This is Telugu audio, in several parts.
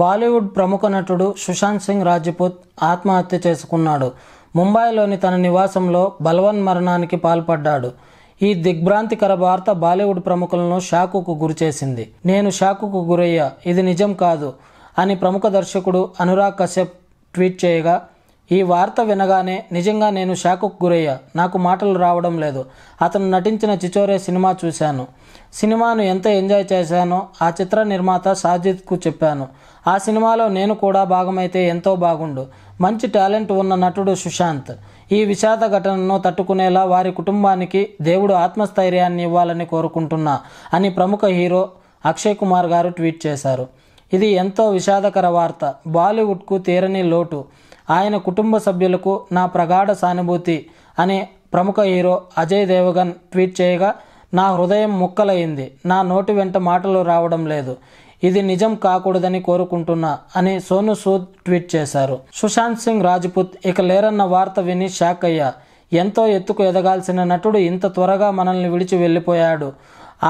బాలీవుడ్ ప్రముఖ నటుడు సుశాంత్ సింగ్ రాజ్పుత్ ఆత్మహత్య చేసుకున్నాడు ముంబైలోని తన నివాసంలో బలవన్ మరణానికి పాల్పడ్డాడు ఈ దిగ్భ్రాంతికర వార్త బాలీవుడ్ ప్రముఖులను షాకుకు గురిచేసింది నేను షాకుకు గురయ్యా ఇది నిజం కాదు అని ప్రముఖ దర్శకుడు అనురాగ్ కశ్యప్ ట్వీట్ చేయగా ఈ వార్త వినగానే నిజంగా నేను షాకు గురయ్యా నాకు మాటలు రావడం లేదు అతను నటించిన చిచోరే సినిమా చూశాను సినిమాను ఎంత ఎంజాయ్ చేశానో ఆ చిత్ర నిర్మాత సాజిద్కు చెప్పాను ఆ సినిమాలో నేను కూడా భాగమైతే ఎంతో బాగుండు మంచి టాలెంట్ ఉన్న నటుడు సుశాంత్ ఈ విషాద ఘటనను తట్టుకునేలా వారి కుటుంబానికి దేవుడు ఆత్మస్థైర్యాన్ని ఇవ్వాలని కోరుకుంటున్నా అని ప్రముఖ హీరో అక్షయ్ కుమార్ గారు ట్వీట్ చేశారు ఇది ఎంతో విషాదకర వార్త బాలీవుడ్కు తీరని లోటు ఆయన కుటుంబ సభ్యులకు నా ప్రగాఢ సానుభూతి అనే ప్రముఖ హీరో అజయ్ దేవగన్ ట్వీట్ చేయగా నా హృదయం ముక్కలయ్యింది నా నోటి వెంట మాటలు రావడం లేదు ఇది నిజం కాకూడదని కోరుకుంటున్నా అని సోను సూద్ ట్వీట్ చేశారు సుశాంత్ సింగ్ రాజ్పుత్ ఇక లేరన్న వార్త విని షాక్ అయ్యా ఎంతో ఎత్తుకు ఎదగాల్సిన నటుడు ఇంత త్వరగా మనల్ని విడిచి వెళ్ళిపోయాడు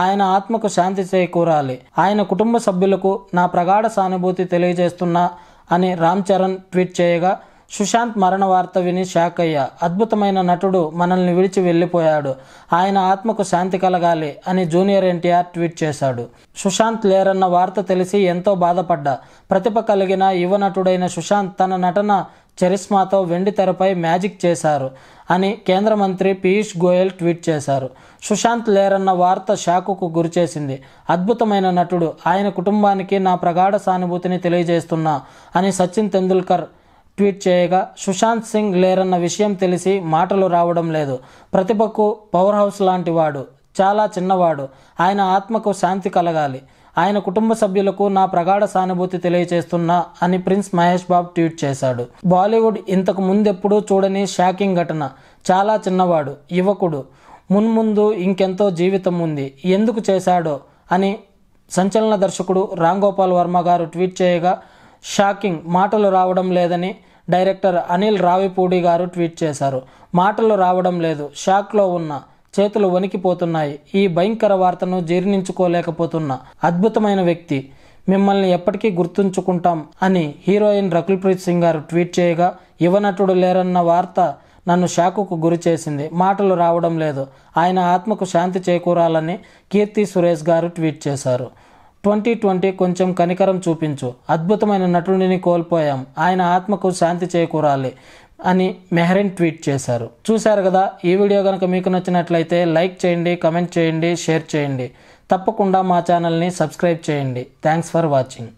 ఆయన ఆత్మకు శాంతి చేకూరాలి ఆయన కుటుంబ సభ్యులకు నా ప్రగాఢ సానుభూతి తెలియజేస్తున్నా అని రామ్ చరణ్ ట్వీట్ చేయగా సుశాంత్ మరణ వార్త విని షాక్ అయ్యా అద్భుతమైన నటుడు మనల్ని విడిచి వెళ్ళిపోయాడు ఆయన ఆత్మకు శాంతి కలగాలి అని జూనియర్ ఎన్టీఆర్ ట్వీట్ చేశాడు సుశాంత్ లేరన్న వార్త తెలిసి ఎంతో బాధపడ్డా ప్రతిభ కలిగిన యువ నటుడైన సుశాంత్ తన నటన చరిస్మాతో వెండి తెరపై మ్యాజిక్ చేశారు అని కేంద్ర మంత్రి పీయూష్ గోయల్ ట్వీట్ చేశారు సుశాంత్ లేరన్న వార్త షాకుకు గురిచేసింది అద్భుతమైన నటుడు ఆయన కుటుంబానికి నా ప్రగాఢ సానుభూతిని తెలియజేస్తున్నా అని సచిన్ తెందుల్కర్ ట్వీట్ చేయగా సుశాంత్ సింగ్ లేరన్న విషయం తెలిసి మాటలు రావడం లేదు ప్రతిభకు పవర్ హౌస్ లాంటి వాడు చాలా చిన్నవాడు ఆయన ఆత్మకు శాంతి కలగాలి ఆయన కుటుంబ సభ్యులకు నా ప్రగాఢ సానుభూతి తెలియచేస్తున్నా అని ప్రిన్స్ మహేష్ బాబు ట్వీట్ చేశాడు బాలీవుడ్ ఇంతకు ముందెప్పుడూ చూడని షాకింగ్ ఘటన చాలా చిన్నవాడు యువకుడు మున్ముందు ఇంకెంతో జీవితం ఉంది ఎందుకు చేశాడో అని సంచలన దర్శకుడు రామ్ గోపాల్ వర్మ గారు ట్వీట్ చేయగా షాకింగ్ మాటలు రావడం లేదని డైరెక్టర్ అనిల్ రావిపూడి గారు ట్వీట్ చేశారు మాటలు రావడం లేదు షాక్లో ఉన్న చేతులు వణికిపోతున్నాయి ఈ భయంకర వార్తను జీర్ణించుకోలేకపోతున్నా అద్భుతమైన వ్యక్తి మిమ్మల్ని ఎప్పటికీ గుర్తుంచుకుంటాం అని హీరోయిన్ రకుల్ప్రీత్ సింగ్ గారు ట్వీట్ చేయగా యువనటుడు లేరన్న వార్త నన్ను షాకుకు గురి చేసింది మాటలు రావడం లేదు ఆయన ఆత్మకు శాంతి చేకూరాలని కీర్తి సురేష్ గారు ట్వీట్ చేశారు ట్వంటీ ట్వంటీ కొంచెం కనికరం చూపించు అద్భుతమైన నటుడిని కోల్పోయాం ఆయన ఆత్మకు శాంతి చేకూరాలి అని మెహరిన్ ట్వీట్ చేశారు చూశారు కదా ఈ వీడియో కనుక మీకు నచ్చినట్లయితే లైక్ చేయండి కమెంట్ చేయండి షేర్ చేయండి తప్పకుండా మా ఛానల్ని సబ్స్క్రైబ్ చేయండి థ్యాంక్స్ ఫర్ వాచింగ్